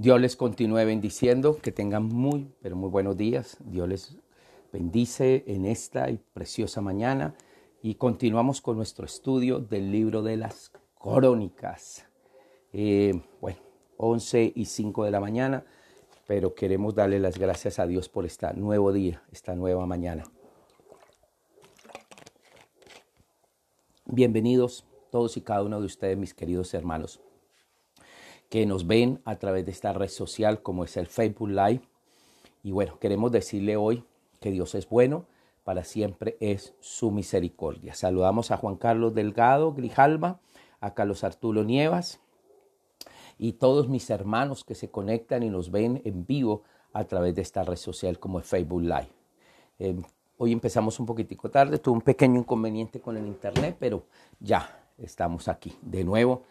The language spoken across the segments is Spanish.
Dios les continúe bendiciendo, que tengan muy, pero muy buenos días. Dios les bendice en esta preciosa mañana y continuamos con nuestro estudio del libro de las crónicas. Eh, bueno, 11 y 5 de la mañana, pero queremos darle las gracias a Dios por este nuevo día, esta nueva mañana. Bienvenidos todos y cada uno de ustedes, mis queridos hermanos que nos ven a través de esta red social como es el Facebook Live. Y bueno, queremos decirle hoy que Dios es bueno, para siempre es su misericordia. Saludamos a Juan Carlos Delgado Grijalba, a Carlos Arturo Nievas y todos mis hermanos que se conectan y nos ven en vivo a través de esta red social como es Facebook Live. Em, hoy empezamos un poquitico tarde, tuve un pequeño inconveniente con el internet, pero ya estamos aquí de nuevo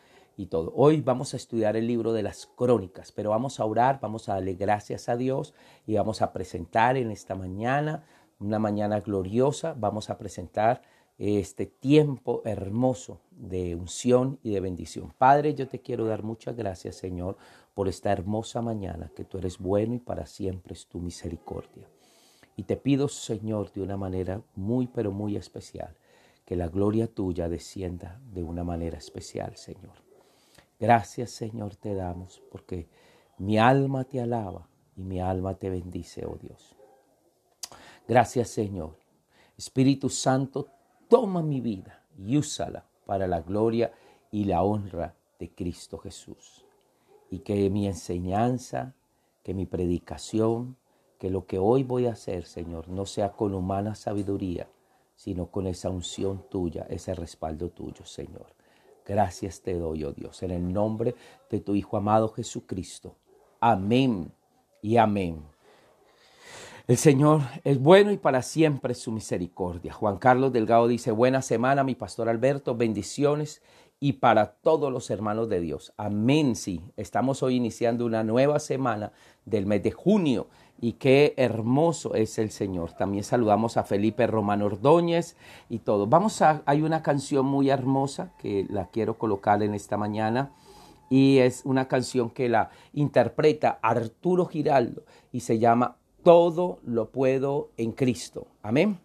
todo. Hoy vamos a estudiar el libro de las crónicas, pero vamos a orar, vamos a darle gracias a Dios y vamos a presentar en esta mañana, una mañana gloriosa, vamos a presentar este tiempo hermoso de unción y de bendición. Padre, yo te quiero dar muchas gracias, Señor, por esta hermosa mañana, que tú eres bueno y para siempre es tu misericordia. Y te pido, Señor, de una manera muy, pero muy especial, que la gloria tuya descienda de una manera especial, Señor. Gracias Señor te damos porque mi alma te alaba y mi alma te bendice, oh Dios. Gracias Señor. Espíritu Santo, toma mi vida y úsala para la gloria y la honra de Cristo Jesús. Y que mi enseñanza, que mi predicación, que lo que hoy voy a hacer, Señor, no sea con humana sabiduría, sino con esa unción tuya, ese respaldo tuyo, Señor. Gracias te doy, oh Dios, en el nombre de tu Hijo amado Jesucristo. Amén y amén. El Señor es bueno y para siempre su misericordia. Juan Carlos Delgado dice, buena semana, mi pastor Alberto, bendiciones y para todos los hermanos de Dios. Amén, sí. Estamos hoy iniciando una nueva semana del mes de junio y qué hermoso es el Señor. También saludamos a Felipe Román Ordóñez y todo. Vamos a, hay una canción muy hermosa que la quiero colocar en esta mañana y es una canción que la interpreta Arturo Giraldo y se llama Todo lo puedo en Cristo. Amén.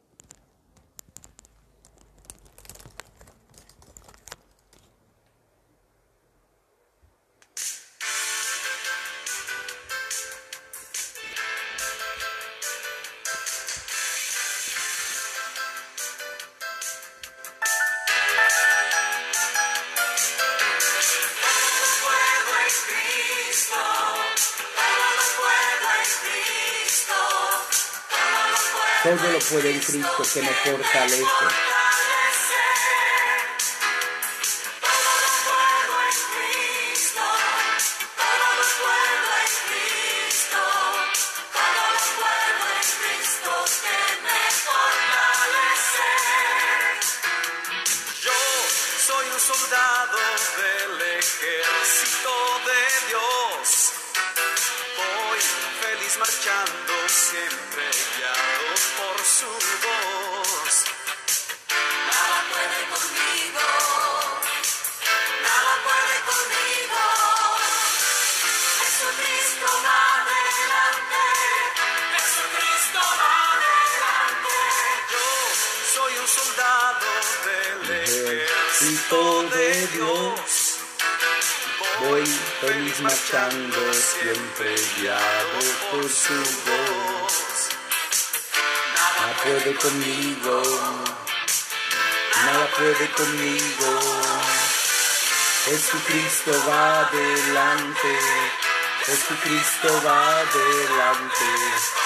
fue en Cristo que mejor fortalece. Dios. Voy feliz marchando, siempre guiado por su voz. Nada puede conmigo, nada puede conmigo. Jesucristo va adelante, Jesucristo va adelante.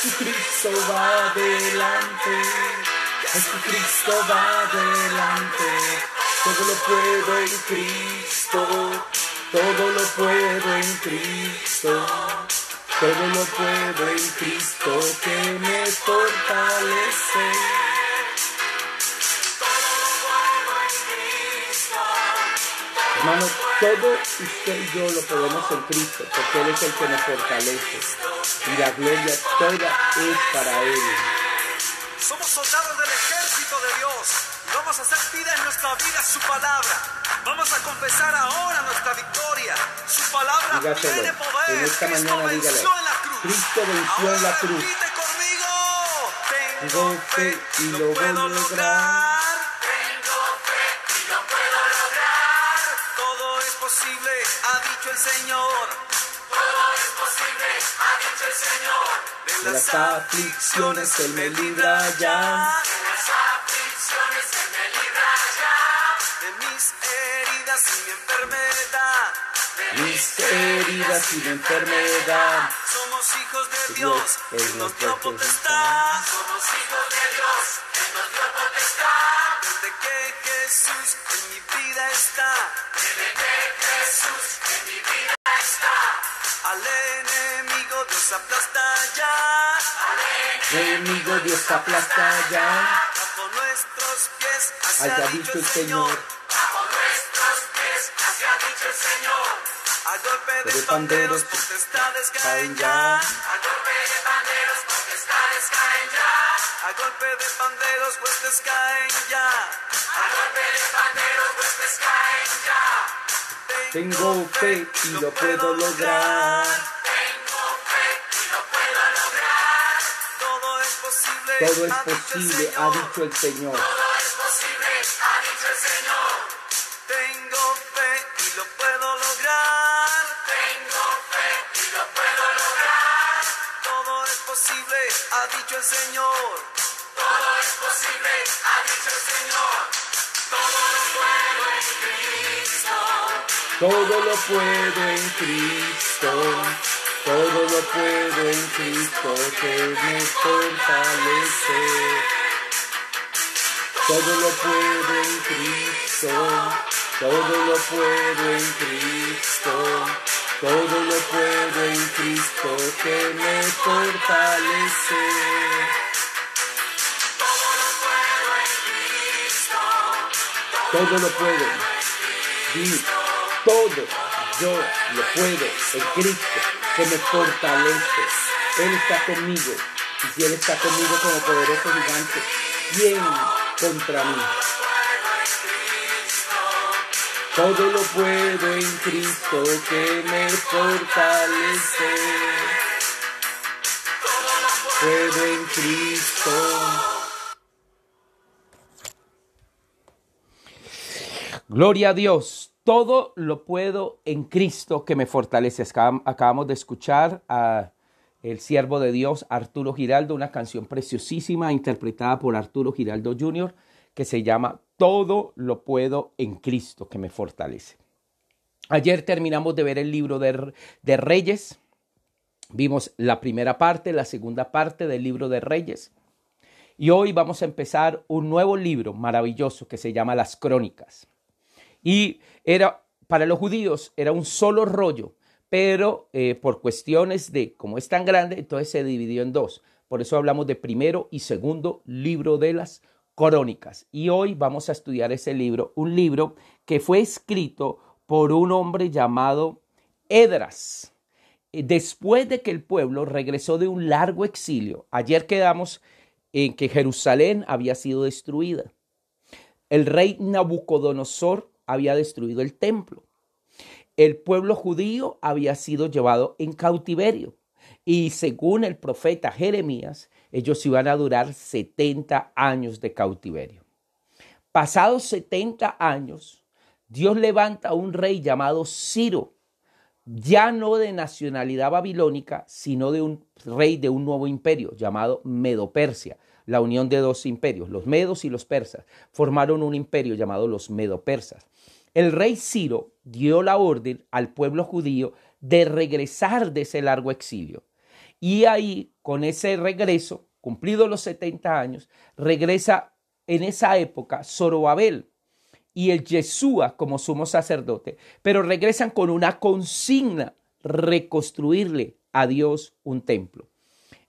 Jesucristo va adelante, Jesucristo va adelante, todo lo puedo en Cristo, todo lo puedo en Cristo, todo lo puedo en Cristo que me fortalece. Hermano, todo usted y yo lo podemos en Cristo, porque Él es el que nos fortalece y la gloria toda es para Él. Somos soldados del ejército de Dios. Vamos a hacer vida en nuestra vida su palabra. Vamos a confesar ahora nuestra victoria. Su palabra tiene poder. En esta Cristo mañana dígale. Cristo venció en la cruz. conmigo Tengo fe y lo, puedo lograr. Tengo fe y lo puedo lograr. Todo es posible, ha dicho el Señor. Todo es posible. Señor De las aflicciones Él me libra ya. De las aflicciones Él me libra ya. De mis heridas y mi enfermedad. mis heridas y mi enfermedad. Somos hijos de pues Dios, pues Él nos pues dio potestad. Somos hijos de Dios, Él nos dio potestad. Desde que Jesús en mi vida está. Desde que Jesús en mi vida está. Al enemigo Dios aplasta ya. Enemigo, Dios aplasta ya. Bajo nuestros pies hacia dicho el Señor. Bajo nuestros pies hacia dicho el Señor. A golpe de panderos, pues, potestades caen ya. A golpe de panderos, potestades caen ya. A golpe de panderos, huestes caen ya. A golpe de panderos, huestes caen ya. Tengo fe y lo puedo lograr. Todo es posible, ha dicho el Señor. Todo es posible, ha dicho el Señor. Tengo fe y lo puedo lograr. Tengo fe y lo puedo lograr. Todo es posible, ha dicho el Señor. Todo es posible, ha dicho el Señor. Todo lo puedo en Cristo. Todo lo puedo en Cristo. Todo lo puedo en Cristo que me fortalece. Todo lo puedo en Cristo. Todo lo puedo en Cristo. Todo lo puedo en Cristo que me fortalece. Todo lo puedo. Di, todo yo lo puedo en Cristo que me fortalece. Él está conmigo. Y si Él está conmigo como poderoso gigante, bien contra mí? Todo lo puedo en Cristo que me fortalece. Puedo en Cristo. Gloria a Dios. Todo lo puedo en Cristo que me fortalece. Acabamos de escuchar a el siervo de Dios Arturo Giraldo, una canción preciosísima interpretada por Arturo Giraldo Jr. que se llama Todo lo puedo en Cristo que me fortalece. Ayer terminamos de ver el libro de, de Reyes. Vimos la primera parte, la segunda parte del libro de Reyes. Y hoy vamos a empezar un nuevo libro maravilloso que se llama Las Crónicas. Y era, para los judíos era un solo rollo, pero eh, por cuestiones de, como es tan grande, entonces se dividió en dos. Por eso hablamos de primero y segundo libro de las crónicas. Y hoy vamos a estudiar ese libro, un libro que fue escrito por un hombre llamado Edras. Eh, después de que el pueblo regresó de un largo exilio, ayer quedamos en que Jerusalén había sido destruida. El rey Nabucodonosor había destruido el templo. El pueblo judío había sido llevado en cautiverio y según el profeta Jeremías, ellos iban a durar 70 años de cautiverio. Pasados 70 años, Dios levanta a un rey llamado Ciro, ya no de nacionalidad babilónica, sino de un rey de un nuevo imperio llamado Medo Persia. la unión de dos imperios, los medos y los persas. Formaron un imperio llamado los Persas. El rey Ciro dio la orden al pueblo judío de regresar de ese largo exilio. Y ahí, con ese regreso, cumplidos los 70 años, regresa en esa época Zorobabel y el Yeshua como sumo sacerdote, pero regresan con una consigna, reconstruirle a Dios un templo.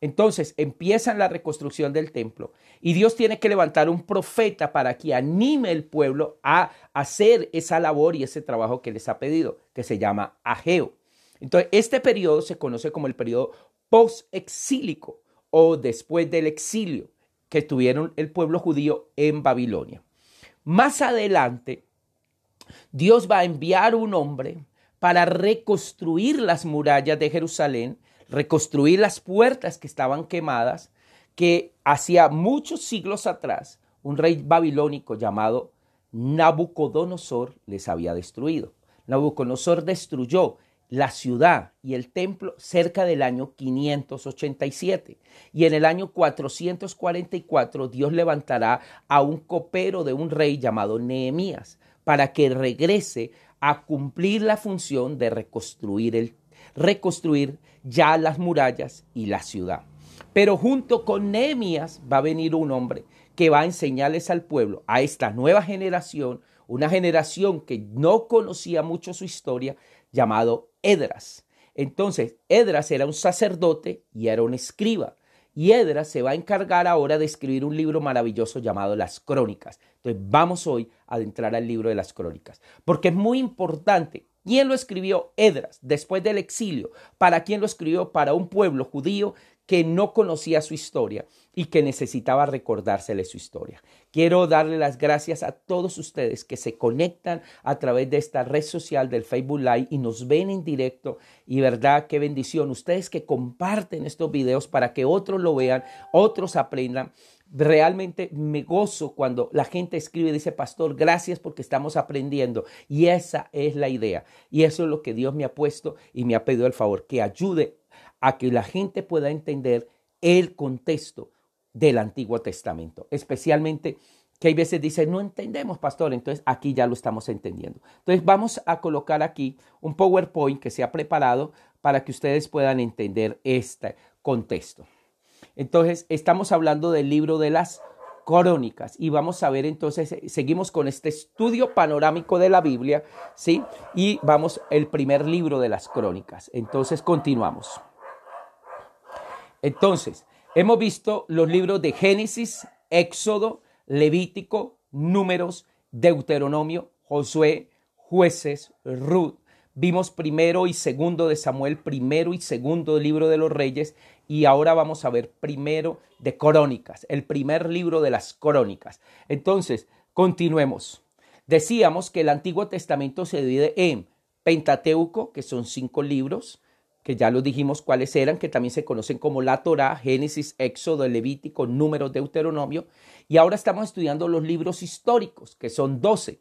Entonces empiezan la reconstrucción del templo y Dios tiene que levantar un profeta para que anime el pueblo a hacer esa labor y ese trabajo que les ha pedido, que se llama Ageo. Entonces, este periodo se conoce como el periodo post-exílico o después del exilio que tuvieron el pueblo judío en Babilonia. Más adelante, Dios va a enviar un hombre para reconstruir las murallas de Jerusalén reconstruir las puertas que estaban quemadas, que hacía muchos siglos atrás un rey babilónico llamado Nabucodonosor les había destruido. Nabucodonosor destruyó la ciudad y el templo cerca del año 587. Y en el año 444 Dios levantará a un copero de un rey llamado Nehemías para que regrese a cumplir la función de reconstruir el reconstruir ya las murallas y la ciudad. Pero junto con Nehemías va a venir un hombre que va a enseñarles al pueblo, a esta nueva generación, una generación que no conocía mucho su historia, llamado Edras. Entonces, Edras era un sacerdote y era un escriba. Y Edras se va a encargar ahora de escribir un libro maravilloso llamado Las Crónicas. Entonces, vamos hoy a adentrar al libro de las Crónicas, porque es muy importante ¿Quién lo escribió? Edras, después del exilio. ¿Para quién lo escribió? Para un pueblo judío que no conocía su historia y que necesitaba recordársele su historia. Quiero darle las gracias a todos ustedes que se conectan a través de esta red social del Facebook Live y nos ven en directo. Y verdad, qué bendición. Ustedes que comparten estos videos para que otros lo vean, otros aprendan realmente me gozo cuando la gente escribe y dice, pastor, gracias porque estamos aprendiendo. Y esa es la idea. Y eso es lo que Dios me ha puesto y me ha pedido el favor, que ayude a que la gente pueda entender el contexto del Antiguo Testamento, especialmente que hay veces dice, no entendemos, pastor, entonces aquí ya lo estamos entendiendo. Entonces vamos a colocar aquí un PowerPoint que se ha preparado para que ustedes puedan entender este contexto. Entonces, estamos hablando del libro de las crónicas y vamos a ver entonces, eh, seguimos con este estudio panorámico de la Biblia, ¿sí? Y vamos el primer libro de las crónicas. Entonces, continuamos. Entonces, hemos visto los libros de Génesis, Éxodo, Levítico, Números, Deuteronomio, Josué, Jueces, Ruth. Vimos primero y segundo de Samuel, primero y segundo libro de los reyes y ahora vamos a ver primero de Crónicas, el primer libro de las Crónicas. Entonces, continuemos. Decíamos que el Antiguo Testamento se divide en Pentateuco, que son cinco libros, que ya los dijimos cuáles eran, que también se conocen como la Torá, Génesis, Éxodo, Levítico, Números, Deuteronomio, y ahora estamos estudiando los libros históricos, que son doce.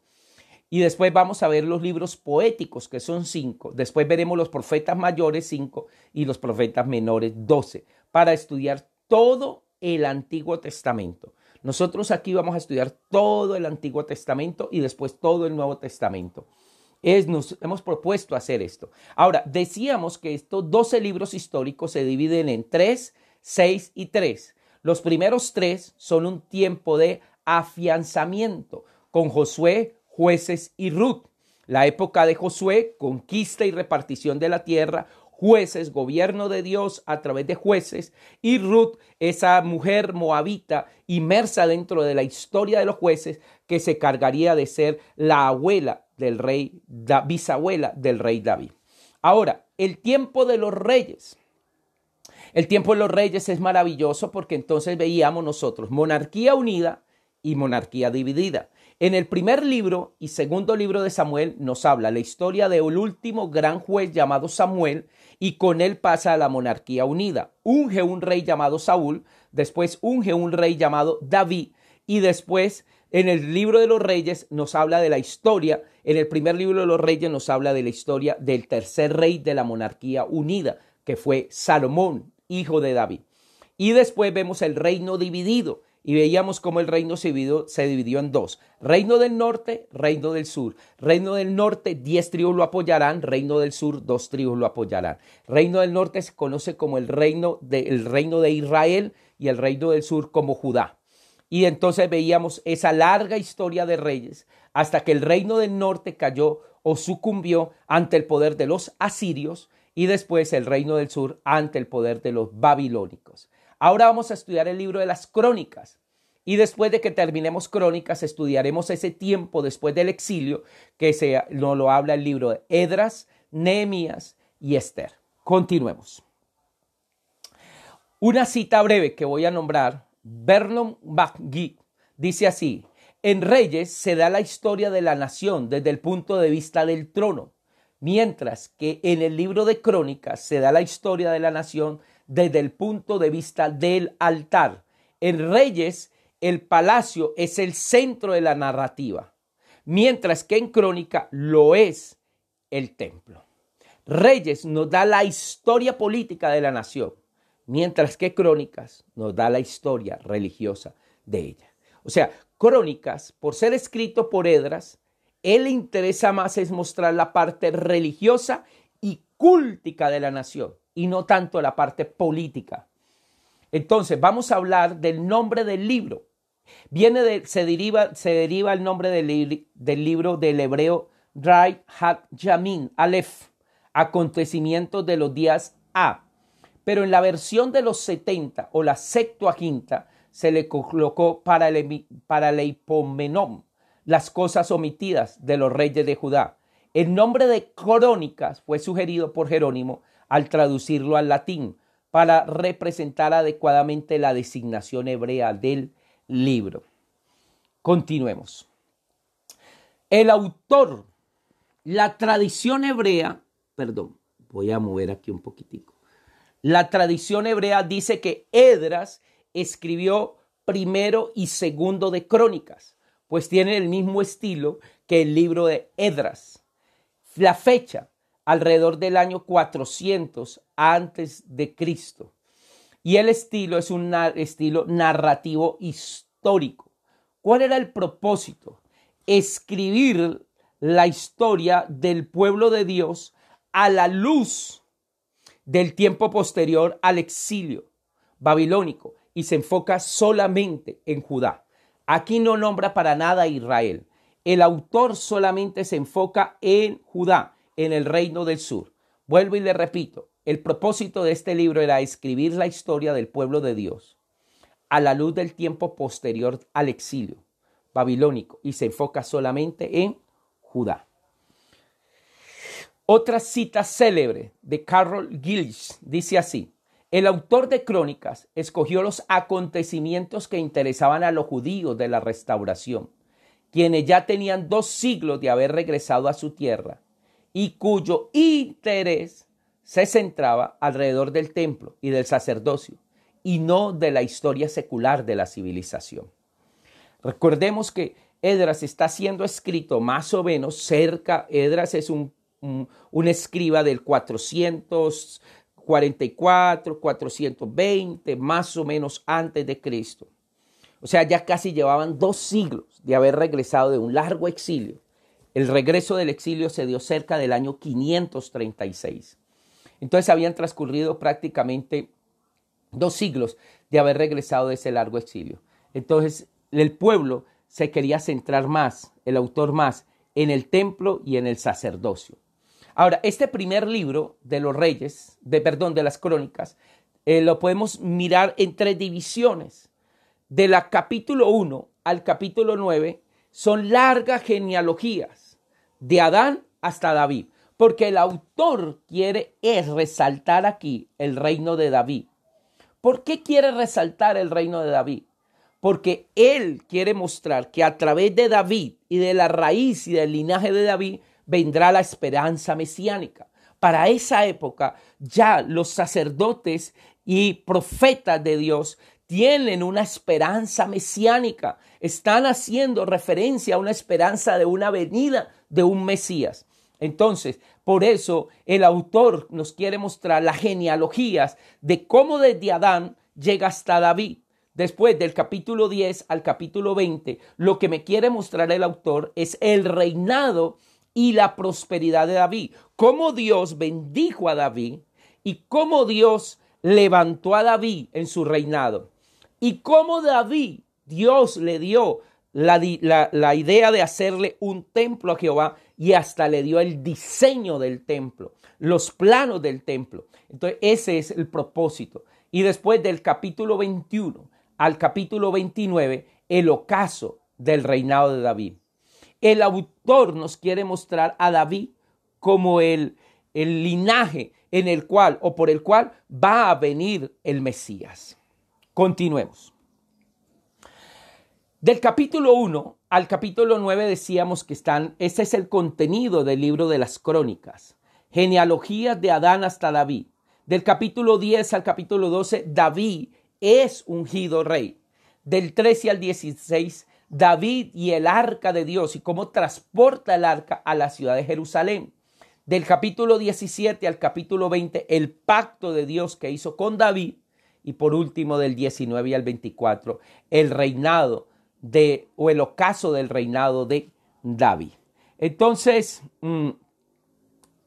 Y después vamos a ver los libros poéticos, que son cinco. Después veremos los profetas mayores, cinco, y los profetas menores, doce, para estudiar todo el Antiguo Testamento. Nosotros aquí vamos a estudiar todo el Antiguo Testamento y después todo el Nuevo Testamento. Es, nos hemos propuesto hacer esto. Ahora, decíamos que estos 12 libros históricos se dividen en tres, 6 y 3. Los primeros tres son un tiempo de afianzamiento con Josué, jueces y Ruth. La época de Josué, conquista y repartición de la tierra, jueces, gobierno de Dios a través de jueces, y Ruth, esa mujer moabita inmersa dentro de la historia de los jueces, que se cargaría de ser la abuela del rey, bisabuela del rey David. Ahora, el tiempo de los reyes. El tiempo de los reyes es maravilloso porque entonces veíamos nosotros monarquía unida y monarquía dividida. En el primer libro y segundo libro de Samuel nos habla la historia del último gran juez llamado Samuel y con él pasa a la monarquía unida. Unge un rey llamado Saúl, después unge un rey llamado David y después en el libro de los reyes nos habla de la historia, en el primer libro de los reyes nos habla de la historia del tercer rey de la monarquía unida, que fue Salomón, hijo de David. Y después vemos el reino dividido y veíamos cómo el reino se dividió, se dividió, en dos. Reino del norte, reino del sur. Reino del norte, diez tribus lo apoyarán, reino del sur, dos tribus lo apoyarán. Reino del norte se conoce como el reino el reino de Israel y el reino del sur como Judá. Y entonces veíamos esa larga historia de reyes hasta que el reino del norte cayó o sucumbió ante el poder de los asirios y después el reino del sur ante el poder de los babilónicos. Ahora vamos a estudiar el libro de las crónicas. Y después de que terminemos crónicas, estudiaremos ese tiempo después del exilio que se, nos lo habla el libro de Edras, Nehemías y Esther. Continuemos. Una cita breve que voy a nombrar, Vernon McGee dice así, en Reyes se da la historia de la nación desde el punto de vista del trono, mientras que en el libro de Crónicas se da la historia de la nación desde el punto de vista del altar. En Reyes, el palacio es el centro de la narrativa, mientras que en Crónica lo es el templo. Reyes nos da la historia política de la nación, mientras que Crónicas nos da la historia religiosa de ella. O sea, Crónicas, por ser escrito por Edras, él interesa más es mostrar la parte religiosa y cúltica de la nación, y no tanto la parte política. Entonces, vamos a hablar del nombre del libro. Viene de, se, deriva, se deriva el nombre del, libro del hebreo Rai Hat Yamin Aleph, acontecimientos de los días A. Pero en la versión de los 70 o la quinta, se le colocó para el, para las cosas omitidas de los reyes de Judá. El nombre de Crónicas fue sugerido por Jerónimo al traducirlo al latín para representar adecuadamente la designación hebrea del libro. Continuemos. El autor, la tradición hebrea, perdón, voy a mover aquí un poquitico. La tradición hebrea dice que Edras escribió primero y segundo de crónicas, pues tiene el mismo estilo que el libro de Edras. La fecha alrededor del año 400 antes de Cristo. Y el estilo es un estilo narrativo histórico. ¿Cuál era el propósito? Escribir la historia del pueblo de Dios a la luz del tiempo posterior al exilio babilónico y se enfoca solamente en Judá. Aquí no nombra para nada a Israel. El autor solamente se enfoca en Judá en el Reino del Sur. Vuelvo y le repito, el propósito de este libro era escribir la historia del pueblo de Dios a la luz del tiempo posterior al exilio babilónico y se enfoca solamente en Judá. Otra cita célebre de Carol Gillis dice así, el autor de Crónicas escogió los acontecimientos que interesaban a los judíos de la restauración, quienes ya tenían dos siglos de haber regresado a su tierra y cuyo interés se centraba alrededor del templo y del sacerdocio y no de la historia secular de la civilización. Recordemos que Edras está siendo escrito más o menos cerca, Edras es un, un, un escriba del 444, 420, más o menos antes de Cristo. O sea, ya casi llevaban dos siglos de haber regresado de un largo exilio el regreso del exilio se dio cerca del año 536. Entonces habían transcurrido prácticamente dos siglos de haber regresado de ese largo exilio. Entonces el pueblo se quería centrar más, el autor más, en el templo y en el sacerdocio. Ahora, este primer libro de los reyes, de perdón, de las crónicas, eh, lo podemos mirar en tres divisiones. De la capítulo 1 al capítulo 9 son largas genealogías de Adán hasta David, porque el autor quiere es resaltar aquí el reino de David. ¿Por qué quiere resaltar el reino de David? Porque él quiere mostrar que a través de David y de la raíz y del linaje de David vendrá la esperanza mesiánica. Para esa época ya los sacerdotes y profetas de Dios tienen una esperanza mesiánica, están haciendo referencia a una esperanza de una venida de un Mesías. Entonces, por eso el autor nos quiere mostrar las genealogías de cómo desde Adán llega hasta David. Después del capítulo 10 al capítulo 20, lo que me quiere mostrar el autor es el reinado y la prosperidad de David. Cómo Dios bendijo a David y cómo Dios levantó a David en su reinado. Y cómo David, Dios le dio la, idea de hacerle un templo a Jehová y hasta le dio el diseño del templo, los planos del templo. Entonces ese es el propósito. Y después del capítulo 21 al capítulo 29, el ocaso del reinado de David. El autor nos quiere mostrar a David como el, el linaje en el cual o por el cual va a venir el Mesías. Continuemos. Del capítulo 1 al capítulo 9 decíamos que están, ese es el contenido del libro de las crónicas, genealogías de Adán hasta David. Del capítulo 10 al capítulo 12, David es ungido rey. Del 13 al 16, David y el arca de Dios y cómo transporta el arca a la ciudad de Jerusalén. Del capítulo 17 al capítulo 20, el pacto de Dios que hizo con David. Y por último, del 19 al 24, el reinado de, o el ocaso del reinado de David. Entonces, mm,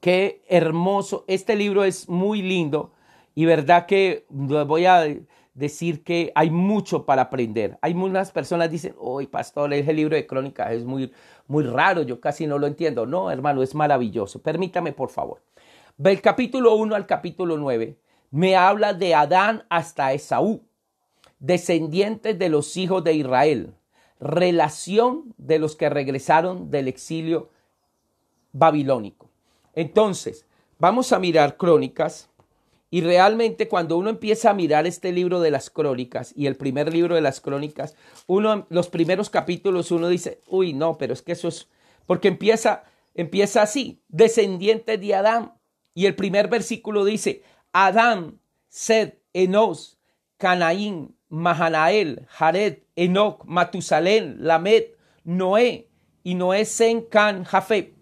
qué hermoso. Este libro es muy lindo y verdad que voy a decir que hay mucho para aprender. Hay muchas personas que dicen, hoy pastor, el libro de crónicas es muy, muy raro, yo casi no lo entiendo. No, hermano, es maravilloso. Permítame, por favor. Del capítulo 1 al capítulo 9 me habla de Adán hasta Esaú, descendientes de los hijos de Israel relación de los que regresaron del exilio babilónico. Entonces, vamos a mirar crónicas y realmente cuando uno empieza a mirar este libro de las crónicas y el primer libro de las crónicas, uno, los primeros capítulos uno dice, uy, no, pero es que eso es, porque empieza, empieza así, descendiente de Adán. Y el primer versículo dice, Adán, Sed, Enos, Canaín, Mahanael, Jared, Enoch, Matusalén, Lamed, Noé y Noé, Sen, Can, Jafet.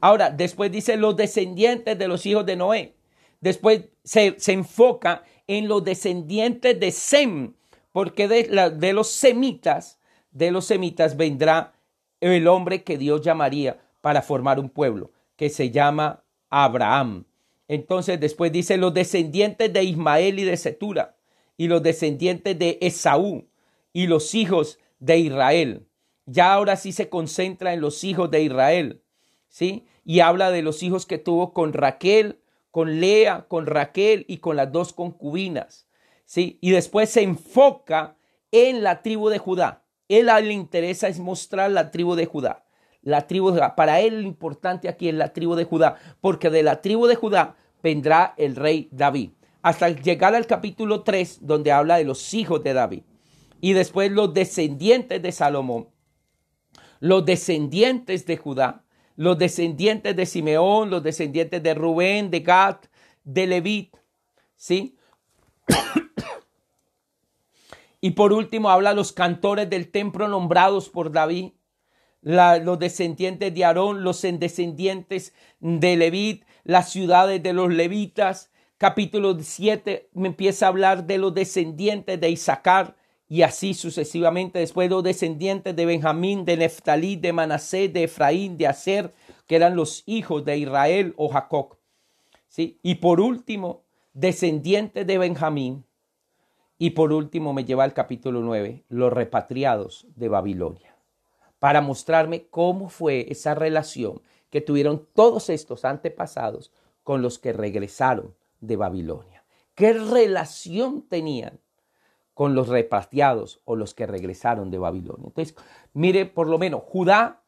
Ahora, después dice los descendientes de los hijos de Noé. Después se, enfoca en los descendientes de Sem, porque de, de los semitas, de los semitas vendrá el hombre que Dios llamaría para formar un pueblo, que se llama Abraham. Entonces después dice los descendientes de Ismael y de Setura y los descendientes de Esaú y los hijos de Israel. Ya ahora sí se concentra en los hijos de Israel, ¿sí? Y habla de los hijos que tuvo con Raquel, con Lea, con Raquel y con las dos concubinas, ¿sí? Y después se enfoca en la tribu de Judá. Él a él le interesa es mostrar la tribu de Judá. La tribu de Judá. Para él lo importante aquí es la tribu de Judá, porque de la tribu de Judá vendrá el rey David hasta llegar al capítulo 3, donde habla de los hijos de David. Y después los descendientes de Salomón, los descendientes de Judá, los descendientes de Simeón, los descendientes de Rubén, de Gad, de Levit, ¿sí? y por último habla los cantores del templo nombrados por David, los descendientes de Aarón, los descendientes de Levit, las ciudades de los levitas, capítulo 7 me empieza a hablar de los descendientes de Isaacar y así sucesivamente. Después los descendientes de Benjamín, de Neftalí, de Manasé, de Efraín, de Aser, que eran los hijos de Israel o Jacob. ¿Sí? Y por último, descendientes de Benjamín. Y por último me lleva al capítulo 9, los repatriados de Babilonia, para mostrarme cómo fue esa relación que tuvieron todos estos antepasados con los que regresaron de Babilonia. ¿Qué relación tenían con los repatriados o los que regresaron de Babilonia? Entonces, mire, por lo menos Judá,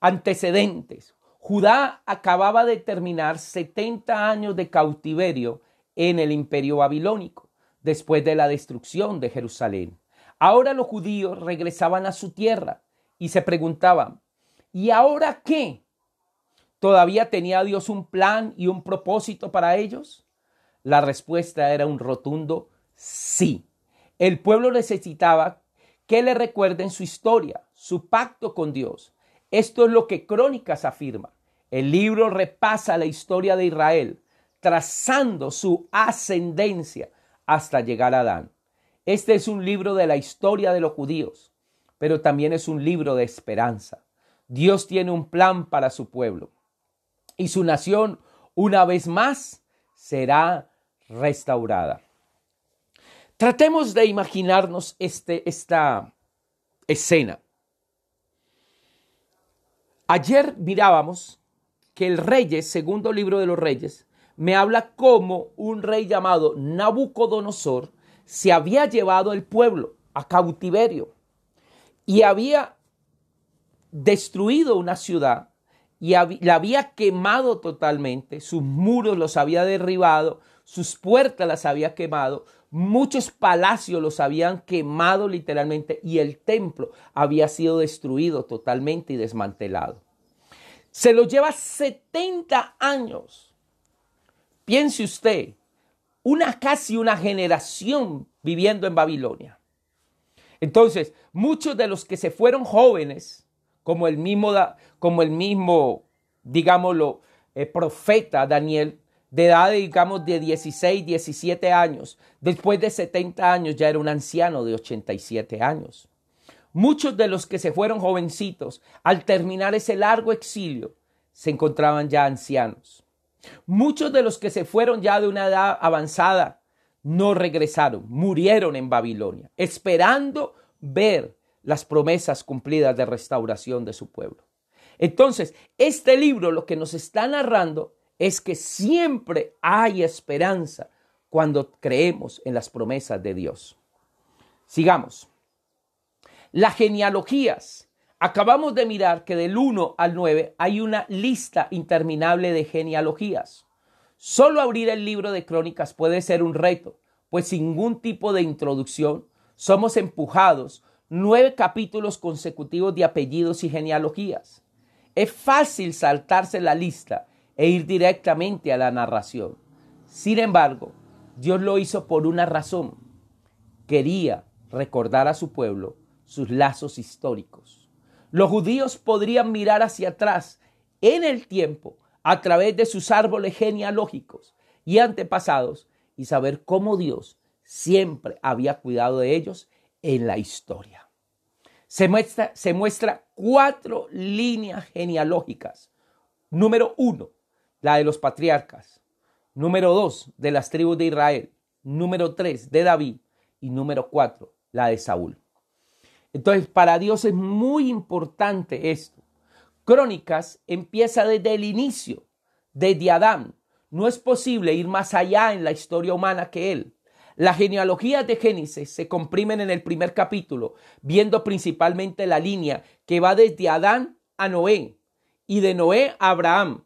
antecedentes. Judá acababa de terminar 70 años de cautiverio en el imperio babilónico, después de la destrucción de Jerusalén. Ahora los judíos regresaban a su tierra y se preguntaban, ¿y ahora qué? ¿Todavía tenía Dios un plan y un propósito para ellos? La respuesta era un rotundo sí. El pueblo necesitaba que le recuerden su historia, su pacto con Dios. Esto es lo que Crónicas afirma. El libro repasa la historia de Israel, trazando su ascendencia hasta llegar a Adán. Este es un libro de la historia de los judíos, pero también es un libro de esperanza. Dios tiene un plan para su pueblo y su nación, una vez más, será restaurada. Tratemos de imaginarnos este, esta escena. Ayer mirábamos que el Reyes, segundo libro de los Reyes, me habla cómo un rey llamado Nabucodonosor se había llevado el pueblo a cautiverio y había destruido una ciudad y la había quemado totalmente, sus muros los había derribado, sus puertas las había quemado, muchos palacios los habían quemado literalmente y el templo había sido destruido totalmente y desmantelado. Se lo lleva 70 años. Piense usted, una casi una generación viviendo en Babilonia. Entonces, muchos de los que se fueron jóvenes, como el mismo, como el mismo digámoslo, eh, profeta Daniel, de edad, digamos, de 16, 17 años. Después de 70 años ya era un anciano de 87 años. Muchos de los que se fueron jovencitos, al terminar ese largo exilio, se encontraban ya ancianos. Muchos de los que se fueron ya de una edad avanzada no regresaron, murieron en Babilonia, esperando ver las promesas cumplidas de restauración de su pueblo. Entonces, este libro lo que nos está narrando es que siempre hay esperanza cuando creemos en las promesas de Dios. Sigamos. Las genealogías. Acabamos de mirar que del 1 al 9 hay una lista interminable de genealogías. Solo abrir el libro de crónicas puede ser un reto, pues sin ningún tipo de introducción somos empujados nueve capítulos consecutivos de apellidos y genealogías. Es fácil saltarse la lista e ir directamente a la narración. Sin embargo, Dios lo hizo por una razón. Quería recordar a su pueblo sus lazos históricos. Los judíos podrían mirar hacia atrás en el tiempo a través de sus árboles genealógicos y antepasados y saber cómo Dios siempre había cuidado de ellos en la historia. Se muestra, se muestra cuatro líneas genealógicas. Número uno, la de los patriarcas. Número 2, de las tribus de Israel. Número 3, de David. Y número 4, la de Saúl. Entonces, para Dios es muy importante esto. Crónicas empieza desde el inicio, desde Adán. No es posible ir más allá en la historia humana que él. Las genealogías de Génesis se comprimen en el primer capítulo, viendo principalmente la línea que va desde Adán a Noé y de Noé a Abraham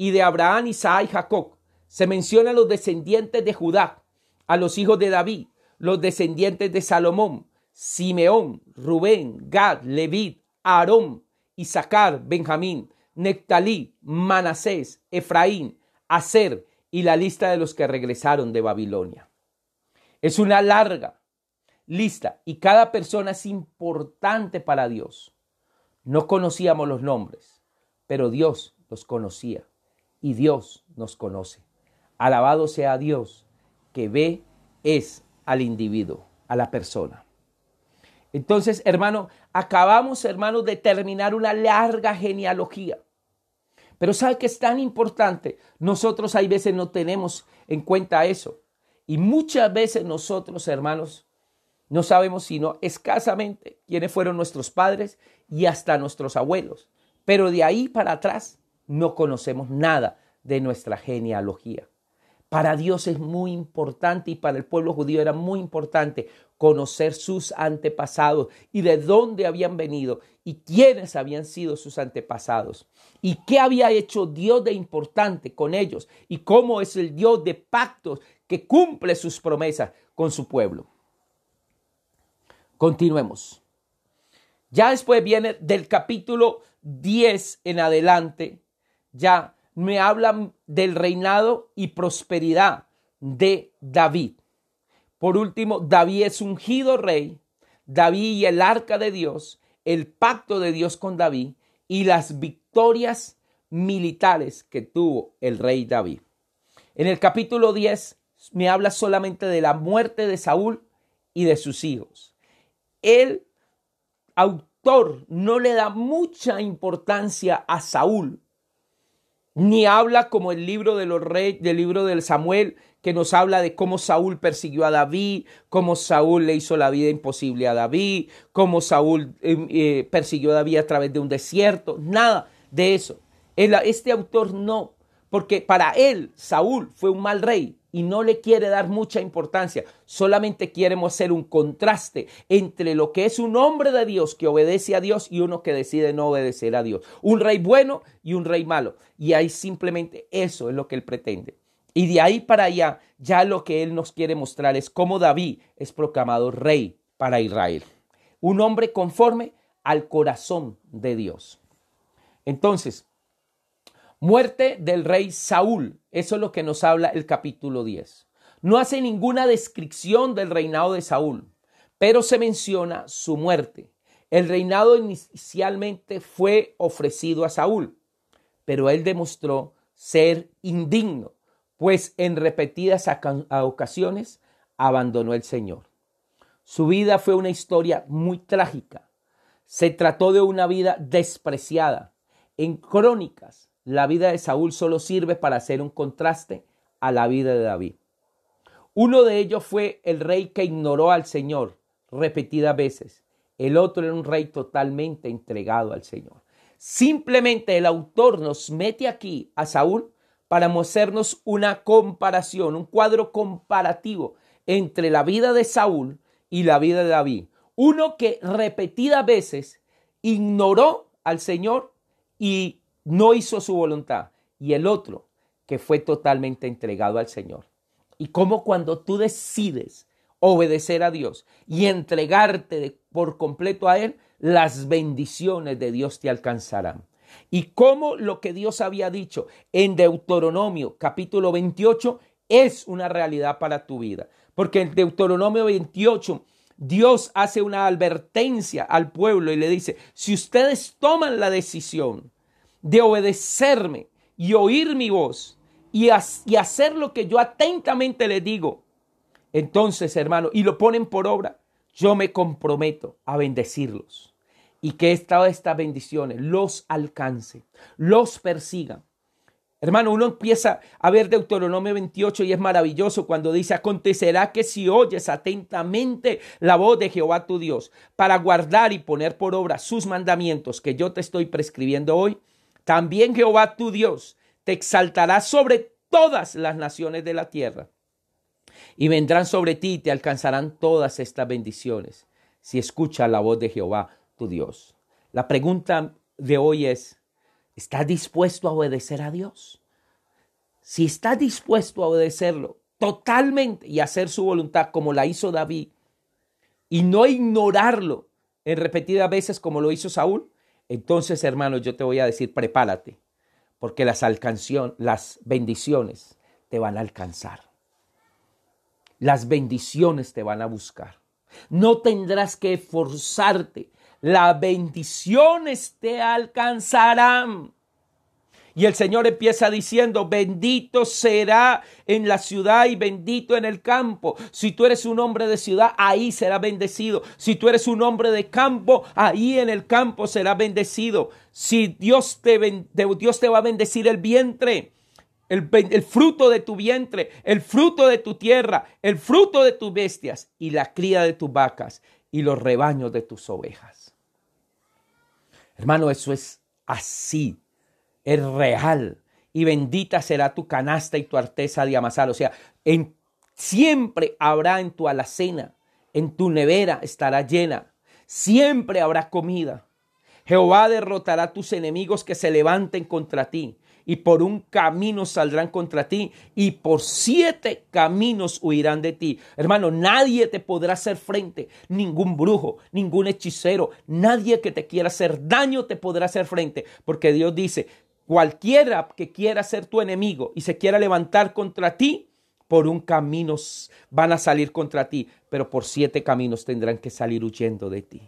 y de Abraham, Isaac y Jacob. Se mencionan los descendientes de Judá, a los hijos de David, los descendientes de Salomón, Simeón, Rubén, Gad, Levit, Aarón, Isaacar, Benjamín, Nectalí, Manasés, Efraín, Aser y la lista de los que regresaron de Babilonia. Es una larga lista y cada persona es importante para Dios. No conocíamos los nombres, pero Dios los conocía y Dios nos conoce. Alabado sea Dios que ve es al individuo, a la persona. Entonces, hermano, acabamos, hermano, de terminar una larga genealogía. Pero ¿sabe que es tan importante? Nosotros hay veces no tenemos en cuenta eso. Y muchas veces nosotros, hermanos, no sabemos sino escasamente quiénes fueron nuestros padres y hasta nuestros abuelos. Pero de ahí para atrás no conocemos nada de nuestra genealogía. Para Dios es muy importante y para el pueblo judío era muy importante conocer sus antepasados y de dónde habían venido y quiénes habían sido sus antepasados y qué había hecho Dios de importante con ellos y cómo es el Dios de pactos que cumple sus promesas con su pueblo. Continuemos. Ya después viene del capítulo 10 en adelante ya me habla del reinado y prosperidad de David. Por último, David es ungido rey, David y el arca de Dios, el pacto de Dios con David y las victorias militares que tuvo el rey David. En el capítulo 10 me habla solamente de la muerte de Saúl y de sus hijos. El autor no le da mucha importancia a Saúl ni habla como el libro de los reyes, del libro del Samuel, que nos habla de cómo Saúl persiguió a David, cómo Saúl le hizo la vida imposible a David, cómo Saúl eh, eh, persiguió a David a través de un desierto, nada de eso. este autor no, porque para él Saúl fue un mal rey, y no le quiere dar mucha importancia. Solamente queremos hacer un contraste entre lo que es un hombre de Dios que obedece a Dios y uno que decide no obedecer a Dios. Un rey bueno y un rey malo. Y ahí simplemente eso es lo que él pretende. Y de ahí para allá, ya lo que él nos quiere mostrar es cómo David es proclamado rey para Israel. Un hombre conforme al corazón de Dios. Entonces, Muerte del rey Saúl. Eso es lo que nos habla el capítulo 10. No hace ninguna descripción del reinado de Saúl, pero se menciona su muerte. El reinado inicialmente fue ofrecido a Saúl, pero él demostró ser indigno, pues en repetidas ocasiones abandonó el Señor. Su vida fue una historia muy trágica. Se trató de una vida despreciada. En crónicas la vida de Saúl solo sirve para hacer un contraste a la vida de David. Uno de ellos fue el rey que ignoró al Señor repetidas veces. El otro era un rey totalmente entregado al Señor. Simplemente el autor nos mete aquí a Saúl para mostrarnos una comparación, un cuadro comparativo entre la vida de Saúl y la vida de David. Uno que repetidas veces ignoró al Señor y no hizo su voluntad, y el otro que fue totalmente entregado al Señor. Y como cuando tú decides obedecer a Dios y entregarte por completo a Él, las bendiciones de Dios te alcanzarán. Y como lo que Dios había dicho en Deuteronomio capítulo 28 es una realidad para tu vida. Porque en Deuteronomio 28 Dios hace una advertencia al pueblo y le dice, si ustedes toman la decisión de obedecerme y oír mi voz y, hacer lo que yo atentamente le digo, entonces, hermano, y lo ponen por obra, yo me comprometo a bendecirlos y que todas estas bendiciones los alcance, los persigan. Hermano, uno empieza a ver Deuteronomio 28 y es maravilloso cuando dice, acontecerá que si oyes atentamente la voz de Jehová tu Dios para guardar y poner por obra sus mandamientos que yo te estoy prescribiendo hoy, también Jehová tu Dios te exaltará sobre todas las naciones de la tierra. Y vendrán sobre ti y te alcanzarán todas estas bendiciones, si escuchas la voz de Jehová tu Dios. La pregunta de hoy es, ¿estás dispuesto a obedecer a Dios? Si estás dispuesto a obedecerlo totalmente y hacer su voluntad como la hizo David, y no ignorarlo en repetidas veces como lo hizo Saúl, entonces, hermanos, yo te voy a decir, prepárate, porque las, las bendiciones te van a alcanzar. Las bendiciones te van a buscar. No tendrás que esforzarte. Las bendiciones te alcanzarán. Y el Señor empieza diciendo, bendito será en la ciudad y bendito en el campo. Si tú eres un hombre de ciudad, ahí será bendecido. Si tú eres un hombre de campo, ahí en el campo será bendecido. Si Dios te, Dios te va a bendecir el vientre. El, el, fruto de tu vientre, el fruto de tu tierra, el fruto de tus bestias y la cría de tus vacas y los rebaños de tus ovejas. Hermano, eso es así es real. Y bendita será tu canasta y tu arteza de amasar. O sea, en, siempre habrá en tu alacena, en tu nevera estará llena. Siempre habrá comida. Jehová derrotará tus enemigos que se levanten contra ti. Y por un camino saldrán contra ti y por siete caminos huirán de ti. Hermano, nadie te podrá hacer frente. Ningún brujo, ningún hechicero, nadie que te quiera hacer daño te podrá hacer frente. Porque Dios dice, cualquiera que quiera ser tu enemigo y se quiera levantar contra ti, por un camino van a salir contra ti, pero por siete caminos tendrán que salir huyendo de ti.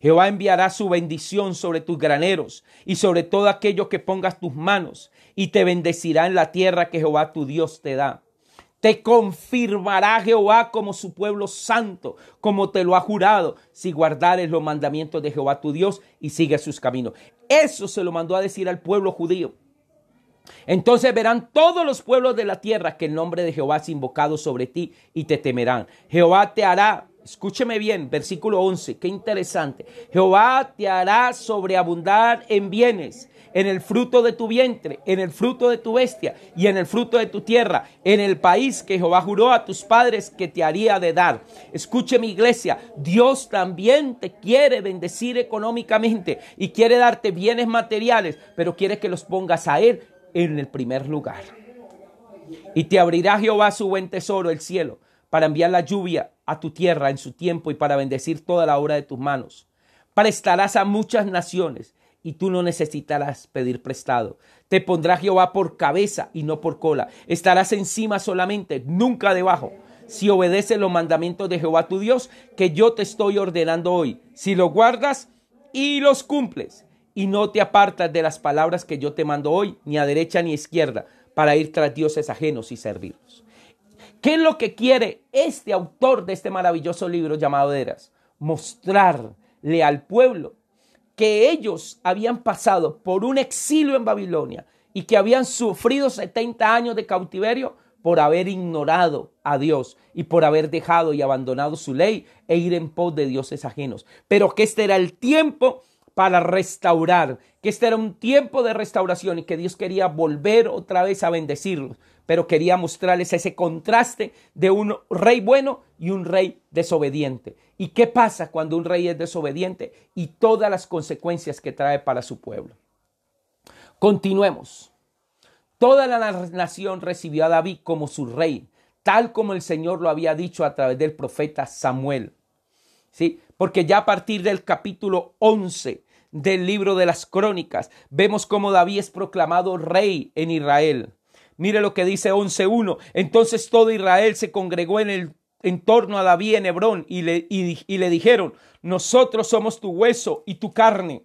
Jehová enviará su bendición sobre tus graneros y sobre todo aquello que pongas tus manos, y te bendecirá en la tierra que Jehová tu Dios te da. Te confirmará Jehová como su pueblo santo, como te lo ha jurado, si guardares los mandamientos de Jehová tu Dios y sigues sus caminos. Eso se lo mandó a decir al pueblo judío. Entonces verán todos los pueblos de la tierra que el nombre de Jehová es invocado sobre ti y te temerán. Jehová te hará Escúcheme bien, versículo 11, qué interesante. Jehová te hará sobreabundar en bienes, en el fruto de tu vientre, en el fruto de tu bestia y en el fruto de tu tierra, en el país que Jehová juró a tus padres que te haría de dar. Escúcheme iglesia, Dios también te quiere bendecir económicamente y quiere darte bienes materiales, pero quiere que los pongas a Él en el primer lugar. Y te abrirá Jehová su buen tesoro, el cielo, para enviar la lluvia a tu tierra en su tiempo y para bendecir toda la obra de tus manos. Prestarás a muchas naciones y tú no necesitarás pedir prestado. Te pondrá Jehová por cabeza y no por cola. Estarás encima solamente, nunca debajo. Si obedeces los mandamientos de Jehová tu Dios, que yo te estoy ordenando hoy, si los guardas y los cumples, y no te apartas de las palabras que yo te mando hoy, ni a derecha ni a izquierda, para ir tras dioses ajenos y servirlos. ¿Qué es lo que quiere este autor de este maravilloso libro llamado Eras? Mostrarle al pueblo que ellos habían pasado por un exilio en Babilonia y que habían sufrido 70 años de cautiverio por haber ignorado a Dios y por haber dejado y abandonado su ley e ir en pos de dioses ajenos. Pero que este era el tiempo para restaurar, que este era un tiempo de restauración y que Dios quería volver otra vez a bendecirlos, pero quería mostrarles ese contraste de un rey bueno y un rey desobediente. ¿Y qué pasa cuando un rey es desobediente y todas las consecuencias que trae para su pueblo? Continuemos. Toda la nación recibió a David como su rey, tal como el Señor lo había dicho a través del profeta Samuel. ¿Sí? Porque ya a partir del capítulo 11 del libro de las crónicas, vemos cómo David es proclamado rey en Israel. Mire lo que dice 11.1. Entonces todo Israel se congregó en el torno a David en Hebrón y le dijeron, nosotros somos tu hueso y tu carne.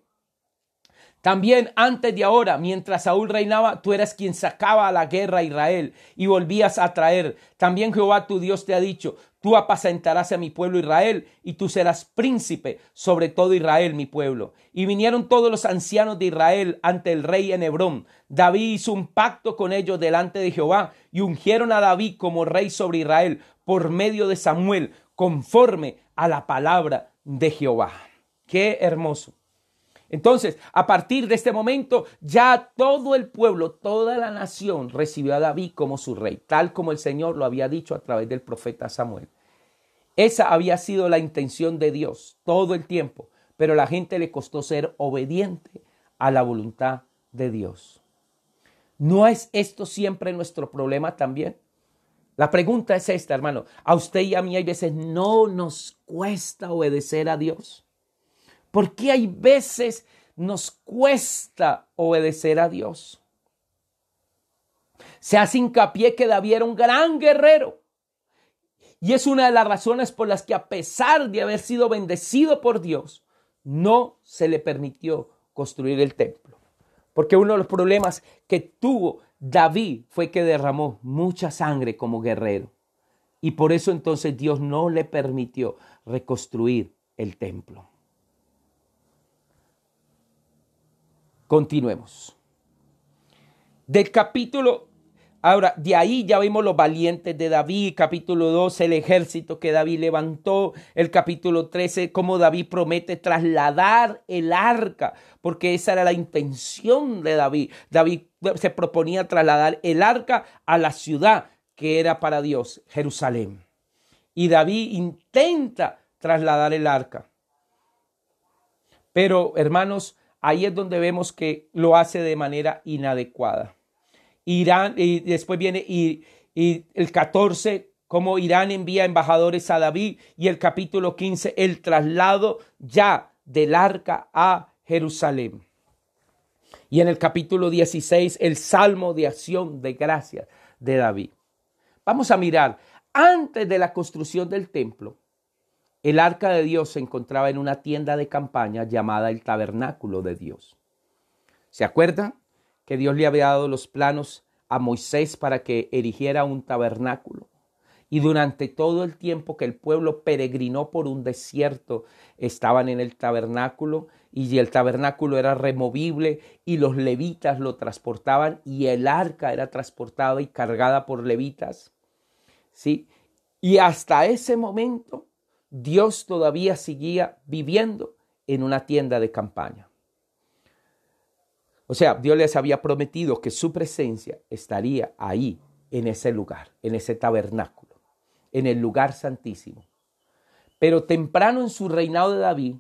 También antes de ahora, mientras Saúl reinaba, tú eras quien sacaba a la guerra a Israel y volvías a traer. También Jehová tu Dios te ha dicho, tú apacentarás a mi pueblo Israel y tú serás príncipe sobre todo Israel, mi pueblo. Y vinieron todos los ancianos de Israel ante el rey en Hebrón. David hizo un pacto con ellos delante de Jehová y ungieron a David como rey sobre Israel por medio de Samuel, conforme a la palabra de Jehová. Qué hermoso. Entonces, a partir de este momento, ya todo el pueblo, toda la nación recibió a David como su rey, tal como el Señor lo había dicho a través del profeta Samuel. Esa había sido la intención de Dios todo el tiempo, pero la gente le costó ser obediente a la voluntad de Dios. ¿No es esto siempre nuestro problema también? La pregunta es esta, hermano. A usted y a mí hay veces no nos cuesta obedecer a Dios. ¿Por qué hay veces nos cuesta obedecer a Dios? Se hace hincapié que David era un gran guerrero. Y es una de las razones por las que a pesar de haber sido bendecido por Dios, no se le permitió construir el templo. Porque uno de los problemas que tuvo David fue que derramó mucha sangre como guerrero. Y por eso entonces Dios no le permitió reconstruir el templo. Continuemos. Del capítulo, ahora, de ahí ya vimos los valientes de David, capítulo 2, el ejército que David levantó, el capítulo 13, cómo David promete trasladar el arca, porque esa era la intención de David. David eh, se proponía trasladar el arca a la ciudad que era para Dios, Jerusalén. Y David intenta trasladar el arca. Pero, hermanos, ahí es donde vemos que lo hace de manera inadecuada. Irán, y después viene y, el 14, cómo Irán envía embajadores a David, y el capítulo 15, el traslado ya del arca a Jerusalén. Y en el capítulo 16, el salmo de acción de gracia de David. Vamos a mirar, antes de la construcción del templo, el arca de Dios se encontraba en una tienda de campaña llamada el tabernáculo de Dios. ¿Se acuerda que Dios le había dado los planos a Moisés para que erigiera un tabernáculo? Y durante todo el tiempo que el pueblo peregrinó por un desierto, estaban en el tabernáculo y el tabernáculo era removible y los levitas lo transportaban y el arca era transportada y cargada por levitas. ¿Sí? Y hasta ese momento Dios todavía seguía viviendo en una tienda de campaña. O sea, Dios les había prometido que su presencia estaría ahí, en ese lugar, en ese tabernáculo, en el lugar santísimo. Pero temprano en su reinado de David,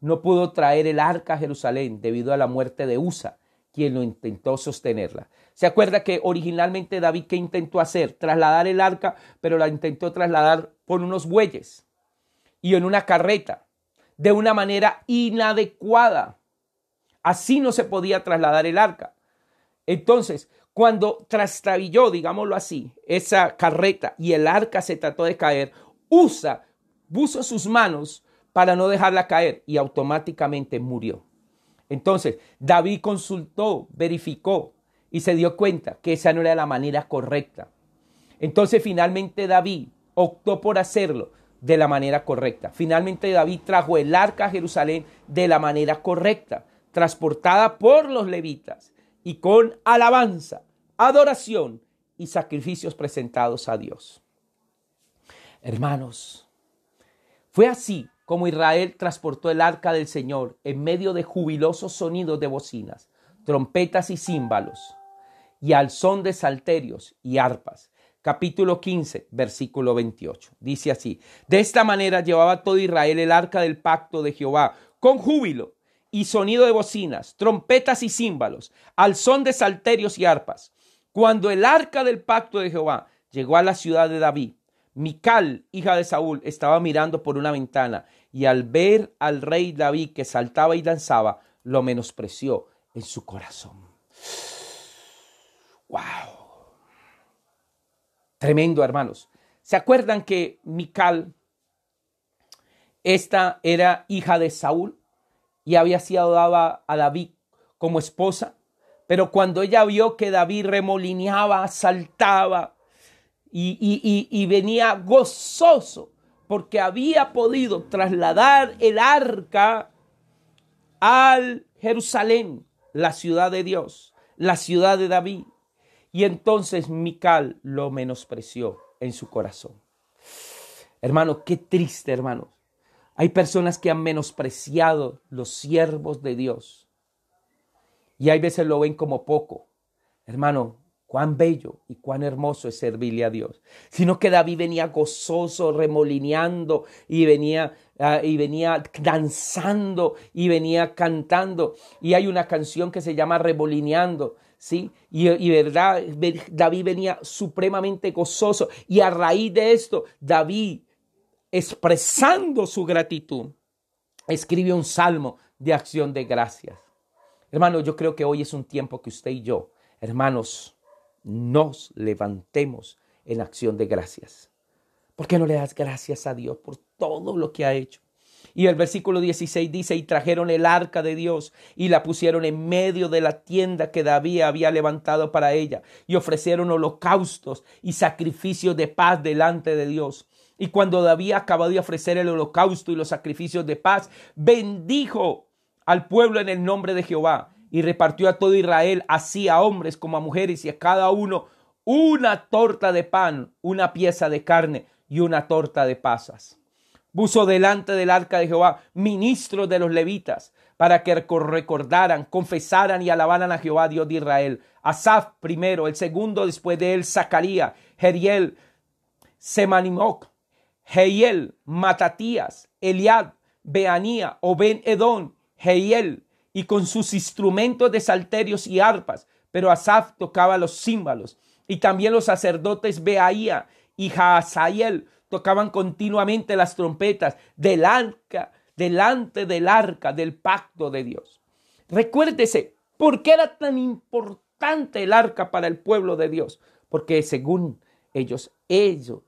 no pudo traer el arca a Jerusalén debido a la muerte de Usa, quien lo intentó sostenerla. ¿Se acuerda que originalmente David qué intentó hacer? Trasladar el arca, pero la intentó trasladar por unos bueyes y en una carreta de una manera inadecuada. Así no se podía trasladar el arca. Entonces, cuando trastabilló, digámoslo así, esa carreta y el arca se trató de caer, Usa puso sus manos para no dejarla caer y automáticamente murió. Entonces, David consultó, verificó y se dio cuenta que esa no era la manera correcta. Entonces, finalmente David optó por hacerlo de la manera correcta. Finalmente David trajo el arca a Jerusalén de la manera correcta, transportada por los levitas y con alabanza, adoración y sacrificios presentados a Dios. Hermanos, fue así como Israel transportó el arca del Señor en medio de jubilosos sonidos de bocinas, trompetas y címbalos, y al son de salterios y arpas capítulo 15, versículo 28. Dice así, de esta manera llevaba todo Israel el arca del pacto de Jehová con júbilo y sonido de bocinas, trompetas y címbalos, al son de salterios y arpas. Cuando el arca del pacto de Jehová llegó a la ciudad de David, Mical, hija de Saúl, estaba mirando por una ventana y al ver al rey David que saltaba y danzaba, lo menospreció en su corazón. ¡Wow! Tremendo, hermanos. ¿Se acuerdan que Mical, esta era hija de Saúl y había sido dada a David como esposa? Pero cuando ella vio que David remolineaba, saltaba y, y venía gozoso porque había podido trasladar el arca al Jerusalén, la ciudad de Dios, la ciudad de David, y entonces Mical lo menospreció en su corazón. Hermano, qué triste, hermano. Hay personas que han menospreciado los siervos de Dios. Y hay veces lo ven como poco. Hermano, cuán bello y cuán hermoso es servirle a Dios. Sino que David venía gozoso, remolineando y venía, ah, y venía danzando y venía cantando. Y hay una canción que se llama Remolineando ¿sí? Y, y, verdad, David venía supremamente gozoso. Y a raíz de esto, David, expresando su gratitud, escribe un salmo de acción de gracias. Hermano, yo creo que hoy es un tiempo que usted y yo, hermanos, nos levantemos en acción de gracias. ¿Por qué no le das gracias a Dios por todo lo que ha hecho? Y el versículo 16 dice, y trajeron el arca de Dios y la pusieron en medio de la tienda que David había levantado para ella, y ofrecieron holocaustos y sacrificios de paz delante de Dios. Y cuando David acabó de ofrecer el holocausto y los sacrificios de paz, bendijo al pueblo en el nombre de Jehová y repartió a todo Israel, así a hombres como a mujeres, y a cada uno una torta de pan, una pieza de carne y una torta de pasas puso delante del arca de Jehová ministros de los levitas para que recordaran, confesaran y alabaran a Jehová Dios de Israel. Asaf primero, el segundo después de él, Zacarías, Jeriel, Semanimoc, Jeiel, Matatías, Eliad, Beanía, Oben Edón, Jeiel, y con sus instrumentos de salterios y arpas, pero Asaf tocaba los címbalos, y también los sacerdotes Beaía y Jaazael tocaban continuamente las trompetas del arca, delante del arca del pacto de Dios. Recuérdese, ¿por qué era tan importante el arca para el pueblo de Dios? Porque según ellos, ellos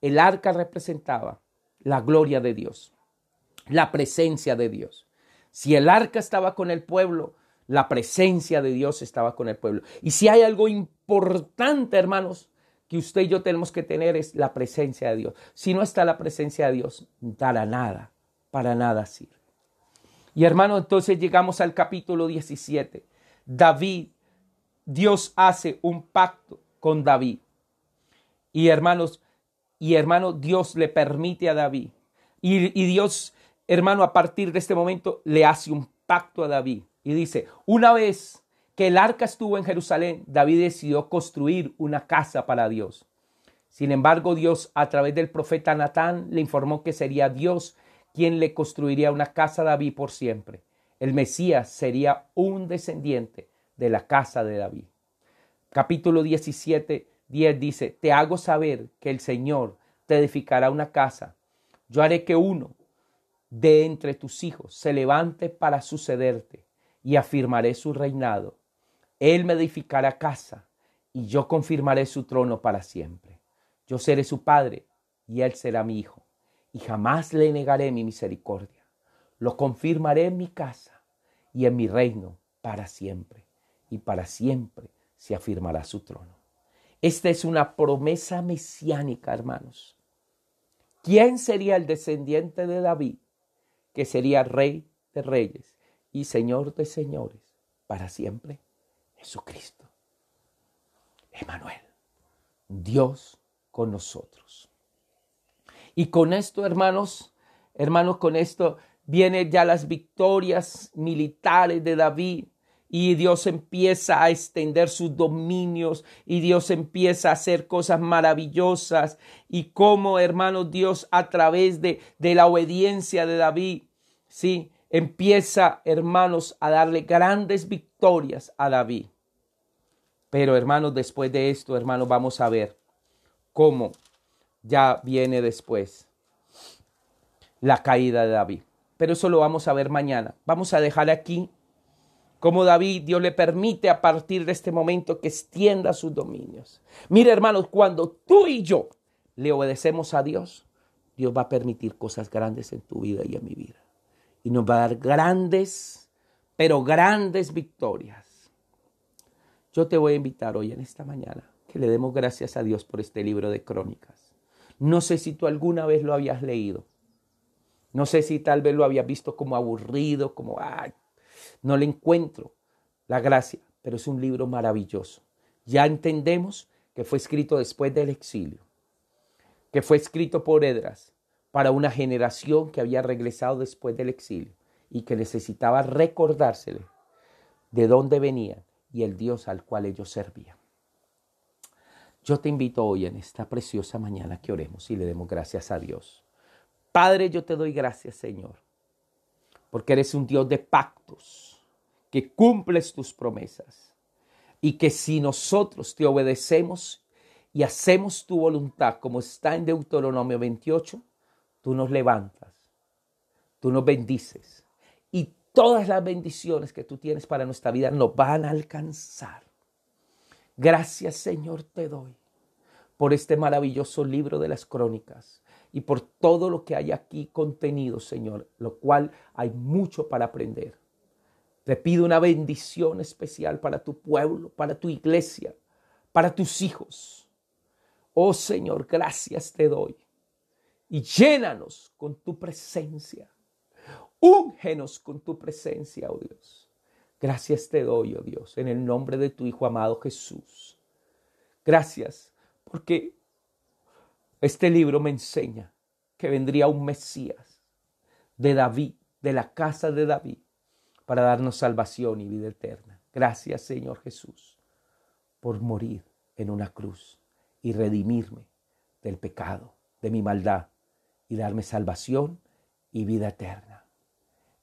el arca representaba la gloria de Dios, la presencia de Dios. Si el arca estaba con el pueblo, la presencia de Dios estaba con el pueblo. Y si hay algo importante, hermanos, que usted y yo tenemos que tener es la presencia de Dios. Si no está la presencia de Dios, dará nada, para nada sirve. Y hermano, entonces llegamos al capítulo 17. David, Dios hace un pacto con David. Y hermanos, y hermano, Dios le permite a David. y Dios, hermano, a partir de este momento le hace un pacto a David. Y dice, una vez que el arca estuvo en Jerusalén, David decidió construir una casa para Dios. Sin embargo, Dios a través del profeta Natán le informó que sería Dios quien le construiría una casa a David por siempre. El Mesías sería un descendiente de la casa de David. Capítulo 17, dice, te hago saber que el Señor te edificará una casa. Yo haré que uno de entre tus hijos se levante para sucederte y afirmaré su reinado él me edificará casa y yo confirmaré su trono para siempre. Yo seré su padre y él será mi hijo, y jamás le negaré mi misericordia. Lo confirmaré en mi casa y en mi reino para siempre, y para siempre se afirmará su trono. Esta es una promesa mesiánica, hermanos. ¿Quién sería el descendiente de David, que sería rey de reyes y señor de señores para siempre? Jesucristo. Emanuel, Dios con nosotros. Y con esto, hermanos, hermanos, con esto vienen ya las victorias militares de David. Y Dios empieza a extender sus dominios y Dios empieza a hacer cosas maravillosas. Y cómo, hermanos, Dios a través de, de la obediencia de David, ¿sí? empieza, hermanos, a darle grandes victorias a David. Pero, hermanos, después de esto, hermanos, vamos a ver cómo ya viene después la caída de David. Pero eso lo vamos a ver mañana. Vamos a dejar aquí cómo David, Dios le permite a partir de este momento que extienda sus dominios. Mira, hermanos, cuando tú y yo le obedecemos a Dios, Dios va a permitir cosas grandes en tu vida y en mi vida y nos va a dar grandes, pero grandes victorias. Yo te voy a invitar hoy en esta mañana que le demos gracias a Dios por este libro de crónicas. No sé si tú alguna vez lo habías leído. No sé si tal vez lo habías visto como aburrido, como, ay, no le encuentro la gracia, pero es un libro maravilloso. Ya entendemos que fue escrito después del exilio, que fue escrito por Edras, para una generación que había regresado después del exilio y que necesitaba recordársele de dónde venía y el Dios al cual ellos servían. Yo te invito hoy en esta preciosa mañana que oremos y le demos gracias a Dios. Padre, yo te doy gracias, Señor, porque eres un Dios de pactos, que cumples tus promesas y que si nosotros te obedecemos y hacemos tu voluntad como está en Deuteronomio 28, tú nos levantas, tú nos bendices y todas las bendiciones que tú tienes para nuestra vida nos van a alcanzar. Gracias Señor te doy por este maravilloso libro de las crónicas y por todo lo que hay aquí contenido, Señor, lo cual hay mucho para aprender. Te pido una bendición especial para tu pueblo, para tu iglesia, para tus hijos. Oh Señor, gracias te doy y llénanos con tu presencia. Úngenos con tu presencia, oh Dios. Gracias te doy, oh Dios, en el nombre de tu Hijo amado Jesús. Gracias porque este libro me enseña que vendría un Mesías de David, de la casa de David, para darnos salvación y vida eterna. Gracias, Señor Jesús, por morir en una cruz y redimirme del pecado, de mi maldad, y darme salvación y vida eterna.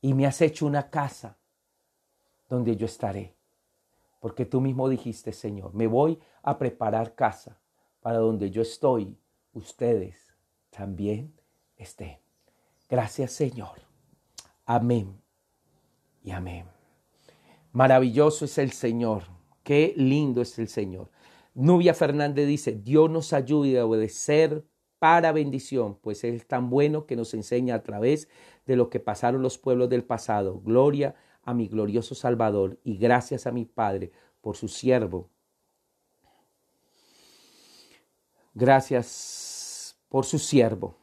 Y me has hecho una casa donde yo estaré. Porque tú mismo dijiste, Señor, me voy a preparar casa para donde yo estoy, ustedes también estén. Gracias, Señor. Amén y amén. Maravilloso es el Señor. Qué lindo es el Señor. Nubia Fernández dice, Dios nos ayude a obedecer para bendición, pues es tan bueno que nos enseña a través de lo que pasaron los pueblos del pasado. Gloria a mi glorioso Salvador y gracias a mi Padre por su siervo. Gracias por su siervo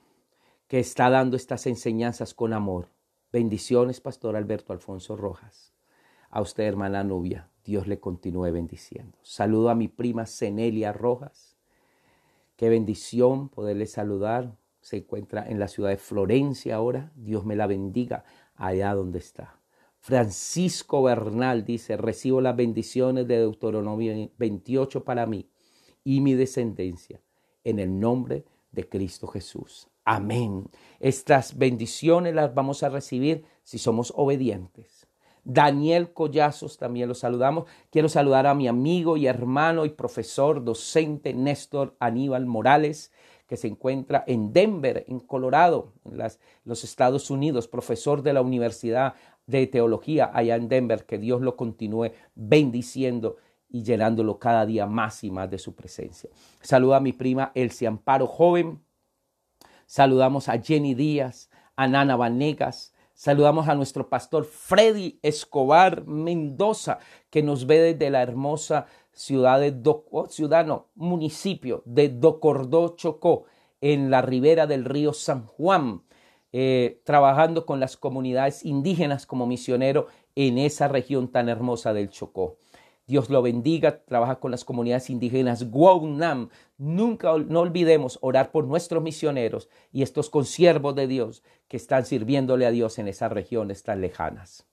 que está dando estas enseñanzas con amor. Bendiciones, Pastor Alberto Alfonso Rojas. A usted, hermana Nubia, Dios le continúe bendiciendo. Saludo a mi prima Cenelia Rojas Qué bendición poderle saludar. Se encuentra en la ciudad de Florencia ahora. Dios me la bendiga allá donde está. Francisco Bernal dice, recibo las bendiciones de Deuteronomio 28 para mí y mi descendencia, en el nombre de Cristo Jesús. Amén. Estas bendiciones las vamos a recibir si somos obedientes. Daniel Collazos, también lo saludamos. Quiero saludar a mi amigo y hermano y profesor, docente Néstor Aníbal Morales, que se encuentra en Denver, en Colorado, en los Estados Unidos, profesor de la Universidad de Teología allá en Denver. Que Dios lo continúe bendiciendo y llenándolo cada día más y más de su presencia. Saluda a mi prima Elsie Amparo Joven. Saludamos a Jenny Díaz, a Nana Vanegas, Saludamos a nuestro pastor Freddy Escobar Mendoza, que nos ve desde la hermosa ciudad de oh, ciudadano, municipio de Docordó, Chocó, en la ribera del río San Juan, eh, trabajando con las comunidades indígenas como misionero en esa región tan hermosa del Chocó. Dios lo bendiga, trabaja con las comunidades indígenas Nam. Nunca no olvidemos orar por nuestros misioneros y estos consiervos de Dios que están sirviéndole a Dios en esas regiones tan lejanas.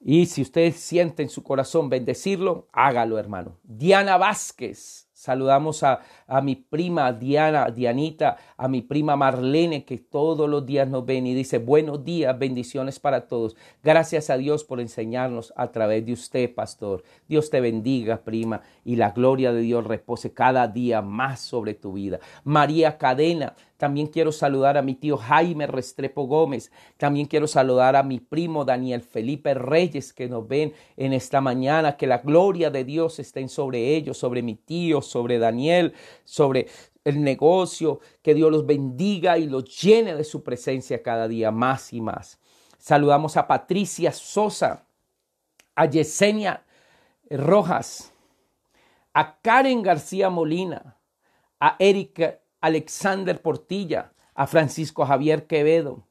Y si usted siente en su corazón bendecirlo, hágalo, hermano. Diana Vázquez Saludamos a, a, mi prima Diana, Dianita, a mi prima Marlene, que todos los días nos ven y dice, buenos días, bendiciones para todos. Gracias a Dios por enseñarnos a través de usted, pastor. Dios te bendiga, prima, y la gloria de Dios repose cada día más sobre tu vida. María Cadena también quiero saludar a mi tío Jaime Restrepo Gómez. También quiero saludar a mi primo Daniel Felipe Reyes que nos ven en esta mañana. Que la gloria de Dios esté sobre ellos, sobre mi tío, sobre Daniel, sobre el negocio. Que Dios los bendiga y los llene de su presencia cada día más y más. Saludamos a Patricia Sosa, a Yesenia Rojas, a Karen García Molina, a Erika Alexander Portilla, a Francisco Javier Quevedo,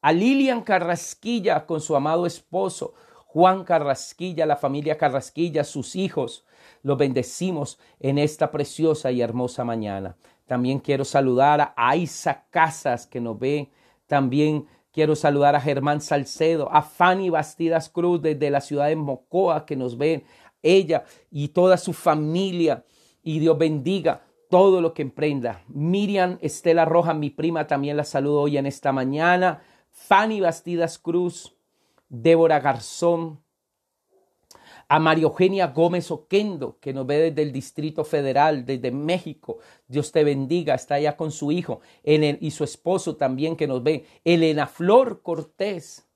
a Lilian Carrasquilla con su amado esposo, Juan Carrasquilla, la familia Carrasquilla, sus hijos. Los bendecimos en esta preciosa y hermosa mañana. También quiero saludar a Isa Casas que nos ve. También quiero saludar a Germán Salcedo, a Fanny Bastidas Cruz desde la ciudad de Mocoa que nos ven, ella y toda su familia. Y Dios bendiga todo lo que emprenda. Miriam Estela Roja, mi prima, también la saludo hoy en esta mañana. Fanny Bastidas Cruz, Débora Garzón, a María Eugenia Gómez Oquendo, que nos ve desde el Distrito Federal, desde México. Dios te bendiga, está allá con su hijo y su esposo también que nos ve. Elena Flor Cortés.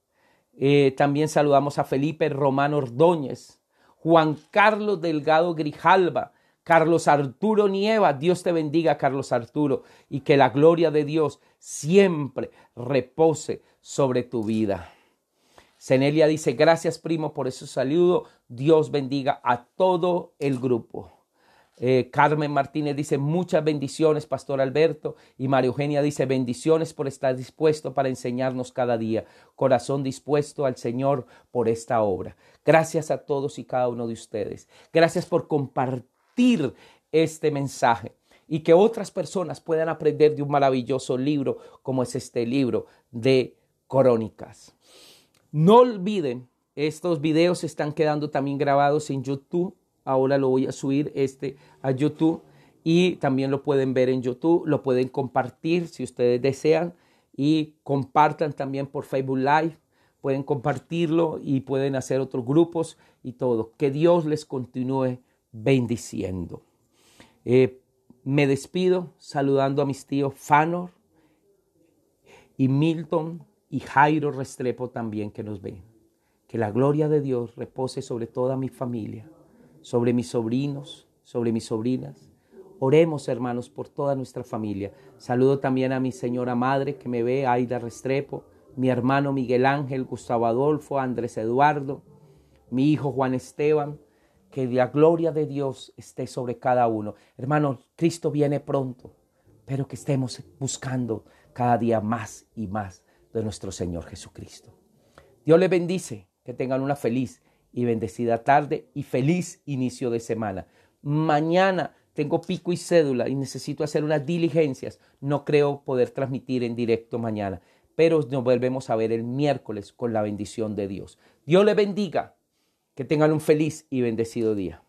Eh, también saludamos a Felipe Román Ordóñez, Juan Carlos Delgado Grijalva, Carlos Arturo Nieva, Dios te bendiga, Carlos Arturo, y que la gloria de Dios siempre repose sobre tu vida. Cenelia dice, gracias primo por ese saludo, Dios bendiga a todo el grupo. Eh, Carmen Martínez dice muchas bendiciones, Pastor Alberto. Y María Eugenia dice bendiciones por estar dispuesto para enseñarnos cada día. Corazón dispuesto al Señor por esta obra. Gracias a todos y cada uno de ustedes. Gracias por compartir este mensaje y que otras personas puedan aprender de un maravilloso libro como es este libro de crónicas. No olviden, estos videos están quedando también grabados en YouTube. Ahora lo voy a subir este a YouTube y también lo pueden ver en YouTube, lo pueden compartir si ustedes desean y compartan también por Facebook Live, pueden compartirlo y pueden hacer otros grupos y todo. Que Dios les continúe bendiciendo. Eh, me despido saludando a mis tíos Fanor y Milton y Jairo Restrepo también que nos ven. Que la gloria de Dios repose sobre toda mi familia, sobre mis sobrinos, sobre mis sobrinas. Oremos, hermanos, por toda nuestra familia. Saludo también a mi señora madre que me ve, Aida Restrepo, mi hermano Miguel Ángel, Gustavo Adolfo, Andrés Eduardo, mi hijo Juan Esteban, que la gloria de Dios esté sobre cada uno. Hermanos, Cristo viene pronto, pero que estemos buscando cada día más y más de nuestro Señor Jesucristo. Dios le bendice, que tengan una feliz y bendecida tarde y feliz inicio de semana. Mañana tengo pico y cédula y necesito hacer unas diligencias. No creo poder transmitir en directo mañana, pero nos volvemos a ver el miércoles con la bendición de Dios. Dios le bendiga. Que tengan un feliz y bendecido día.